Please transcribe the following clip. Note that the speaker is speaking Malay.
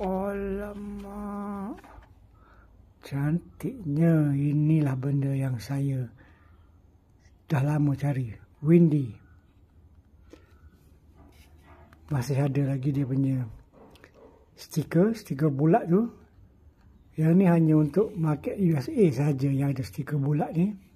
Alamak. Cantiknya inilah benda yang saya dah lama cari. Windy. Masih ada lagi dia punya stiker, stiker bulat tu. Yang ni hanya untuk market USA saja yang ada stiker bulat ni.